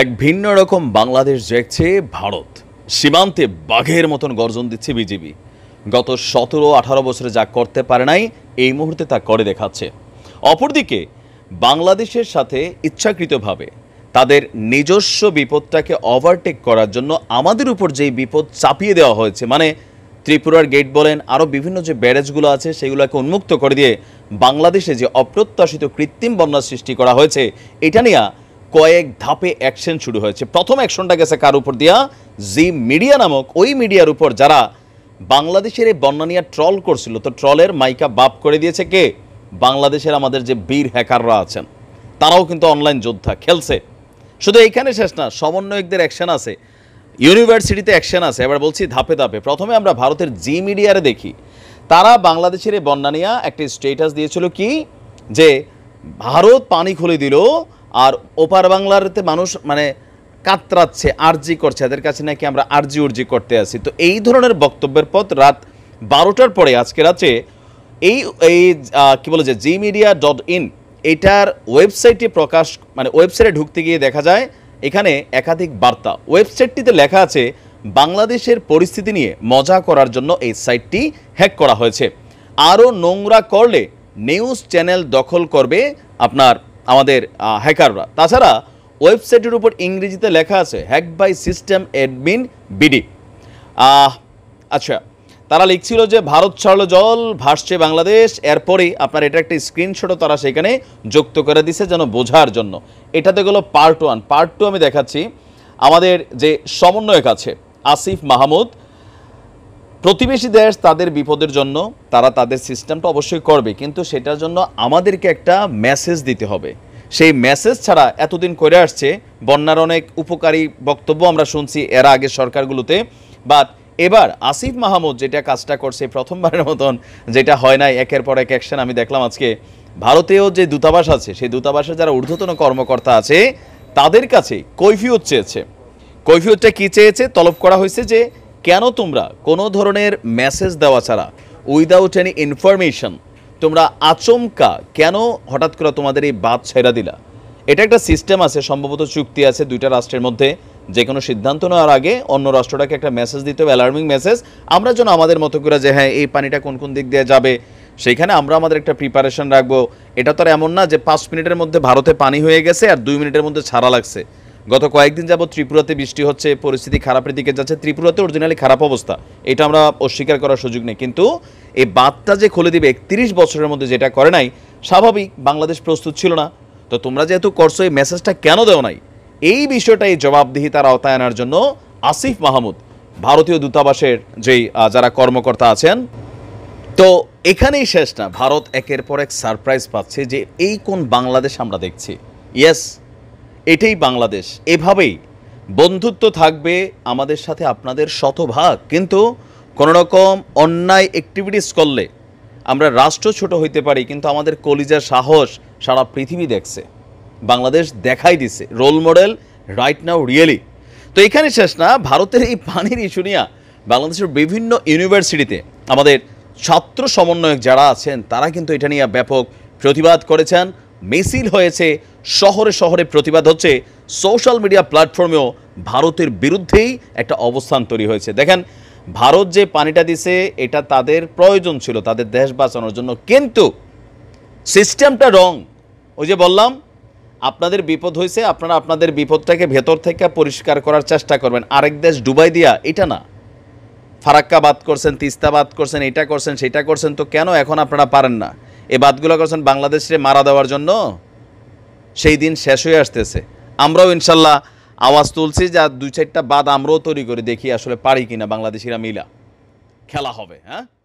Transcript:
এক ভিন্ন রকম বাংলাদেশ দেখছে ভারত সীমান্তে বাঘের মতন গর্জন দিচ্ছে বিজেপি গত সতেরো আঠারো বছরে যা করতে পারে নাই এই মুহূর্তে তা করে দেখাচ্ছে অপরদিকে বাংলাদেশের সাথে ইচ্ছাকৃতভাবে তাদের নিজস্ব বিপদটাকে ওভারটেক করার জন্য আমাদের উপর যেই বিপদ চাপিয়ে দেওয়া হয়েছে মানে ত্রিপুরার গেট বলেন আরও বিভিন্ন যে ব্যারেজগুলো আছে সেগুলোকে উন্মুক্ত করে দিয়ে বাংলাদেশে যে অপ্রত্যাশিত কৃত্রিম বন্যার সৃষ্টি করা হয়েছে এটা নিয়ে কয়েক ধাপে অ্যাকশন শুরু হয়েছে প্রথম অ্যাকশনটা গেছে কার উপর দিয়া জি মিডিয়া নামক ওই মিডিয়ার উপর যারা বাংলাদেশের এই বন্যা নিয়ে ট্রল করছিল তো ট্রলের মাইকা বাপ করে দিয়েছে কে বাংলাদেশের আমাদের যে বীর হ্যাকাররা আছেন তারাও কিন্তু অনলাইন যোদ্ধা খেলছে শুধু এইখানে শেষ না সমন্বয়কদের অ্যাকশন আছে ইউনিভার্সিটিতে অ্যাকশন আছে এবার বলছি ধাপে ধাপে প্রথমে আমরা ভারতের জি মিডিয়ারে দেখি তারা বাংলাদেশের এই বন্যা নিয়ে একটি স্টেটাস দিয়েছিল কি যে ভারত পানি খুলে দিল আর ওপার বাংলাতে মানুষ মানে কাতরাচ্ছে আরজি করছে এদের কাছে নাকি আমরা আরজি উর্জি করতে আসি তো এই ধরনের বক্তব্যের পথ রাত বারোটার পরে আজকে রাতে এই এই কী বলে যে জি মিডিয়া ডট ইন এটার ওয়েবসাইটে প্রকাশ মানে ওয়েবসাইটে ঢুকতে গিয়ে দেখা যায় এখানে একাধিক বার্তা ওয়েবসাইটটিতে লেখা আছে বাংলাদেশের পরিস্থিতি নিয়ে মজা করার জন্য এই সাইটটি হ্যাক করা হয়েছে আরও নোংরা করলে নিউজ চ্যানেল দখল করবে আপনার আমাদের হ্যাকাররা তাছাড়া ওয়েবসাইটের উপর ইংরেজিতে লেখা আছে hack by system admin BD আচ্ছা তারা লিখছিল যে ভারত ছাড়লো জল ভাসছে বাংলাদেশ এরপরেই আপনার এটা একটা স্ক্রিনশটও তারা সেখানে যুক্ত করে দিছে যেন বোঝার জন্য এটাতে গেলো পার্ট ওয়ান পার্ট টু আমি দেখাচ্ছি আমাদের যে সমন্বয়ক আছে আসিফ মাহমুদ প্রতিবেশী দেশ তাদের বিপদের জন্য তারা তাদের সিস্টেমটা অবশ্যই করবে কিন্তু সেটার জন্য আমাদেরকে একটা মেসেজ দিতে হবে সেই মেসেজ ছাড়া এতদিন করে আসছে বন্যার অনেক উপকারী বক্তব্য আমরা শুনছি এর আগে সরকারগুলোতে বাট এবার আসিফ মাহমুদ যেটা কাজটা করছে প্রথমবারের মতন যেটা হয় নাই একের পর এক অ্যাকশন আমি দেখলাম আজকে ভারতেও যে দূতাবাস আছে সেই দূতাবাসে যারা ঊর্ধ্বতন কর্মকর্তা আছে তাদের কাছে কৈফিয়ত চেয়েছে কৈফিয়তটা কী চেয়েছে তলব করা হয়েছে যে কেন তোমরা কোনো ধরনের মেসেজ দেওয়া ছাড়া উইদাউট এনি ইনফরমেশন তোমরা আচমকা কেন হঠাৎ করে তোমাদের এই বাদ ছেড়া দিলা এটা একটা সিস্টেম আছে সম্ভবত চুক্তি আছে দুইটা রাষ্ট্রের মধ্যে যে কোনো সিদ্ধান্ত নেওয়ার আগে অন্য রাষ্ট্রটাকে একটা মেসেজ দিতে হবে অ্যালার্মিং মেসেজ আমরা যেন আমাদের মতো করে যে হ্যাঁ এই পানিটা কোন কোন দিক দিয়ে যাবে সেখানে আমরা আমাদের একটা প্রিপারেশন রাখবো এটা তো আর এমন না যে পাঁচ মিনিটের মধ্যে ভারতে পানি হয়ে গেছে আর দুই মিনিটের মধ্যে ছাড়া লাগছে গত কয়েকদিন যাবত ত্রিপুরাতে বৃষ্টি হচ্ছে পরিস্থিতি খারাপের দিকে যাচ্ছে ত্রিপুরাতে অরিজিনালি খারাপ অবস্থা এটা আমরা অস্বীকার করার সুযোগ নেই কিন্তু এই বাদটা যে খুলে দিবে একত্রিশ বছরের মধ্যে যেটা করে নাই স্বাভাবিক বাংলাদেশ প্রস্তুত ছিল না তো তোমরা যেহেতু করছো এই মেসেজটা কেন দেও নাই এই বিষয়টা এই জবাবদিহিতার আওতায় আনার জন্য আসিফ মাহমুদ ভারতীয় দূতাবাসের যেই যারা কর্মকর্তা আছেন তো এখানেই শেষ না ভারত একের পর এক সারপ্রাইজ পাচ্ছে যে এই কোন বাংলাদেশ আমরা দেখছি ইয়েস এটাই বাংলাদেশ এভাবেই বন্ধুত্ব থাকবে আমাদের সাথে আপনাদের শতভাগ কিন্তু কোনোরকম অন্যায় অ্যাক্টিভিটিস করলে আমরা রাষ্ট্র ছোট হইতে পারি কিন্তু আমাদের কলিজার সাহস সারা পৃথিবী দেখছে বাংলাদেশ দেখাই দিছে role model right now really তো এখানে শেষ না ভারতের এই পানির ইস্যু নিয়ে বাংলাদেশের বিভিন্ন ইউনিভার্সিটিতে আমাদের ছাত্র সমন্বয়ক যারা আছেন তারা কিন্তু এটা নিয়ে ব্যাপক প্রতিবাদ করেছেন মিছিল হয়েছে শহরে শহরে প্রতিবাদ হচ্ছে সোশ্যাল মিডিয়া প্ল্যাটফর্মেও ভারতের বিরুদ্ধেই একটা অবস্থান তৈরি হয়েছে দেখেন ভারত যে পানিটা দিছে এটা তাদের প্রয়োজন ছিল তাদের দেশ বাঁচানোর জন্য কিন্তু সিস্টেমটা রং ওই যে বললাম আপনাদের বিপদ হয়েছে আপনারা আপনাদের বিপদটাকে ভেতর থেকে পরিষ্কার করার চেষ্টা করবেন আরেক দেশ ডুবাই দিয়া এটা না ফারাক্কা বাদ করছেন তিস্তা বাদ করছেন এটা করছেন সেটা করছেন তো কেন এখন আপনারা পারেন না এ বাদগুলো করছেন বাংলাদেশে মারা দেওয়ার জন্য সেই দিন শেষ হয়ে আসতেছে আমরাও ইনশাল্লাহ আওয়াজ তুলছি যা দুই চারটা বাদ আমরাও তৈরি করে দেখি আসলে পারি কিনা বাংলাদেশিরা মিলা খেলা হবে হ্যাঁ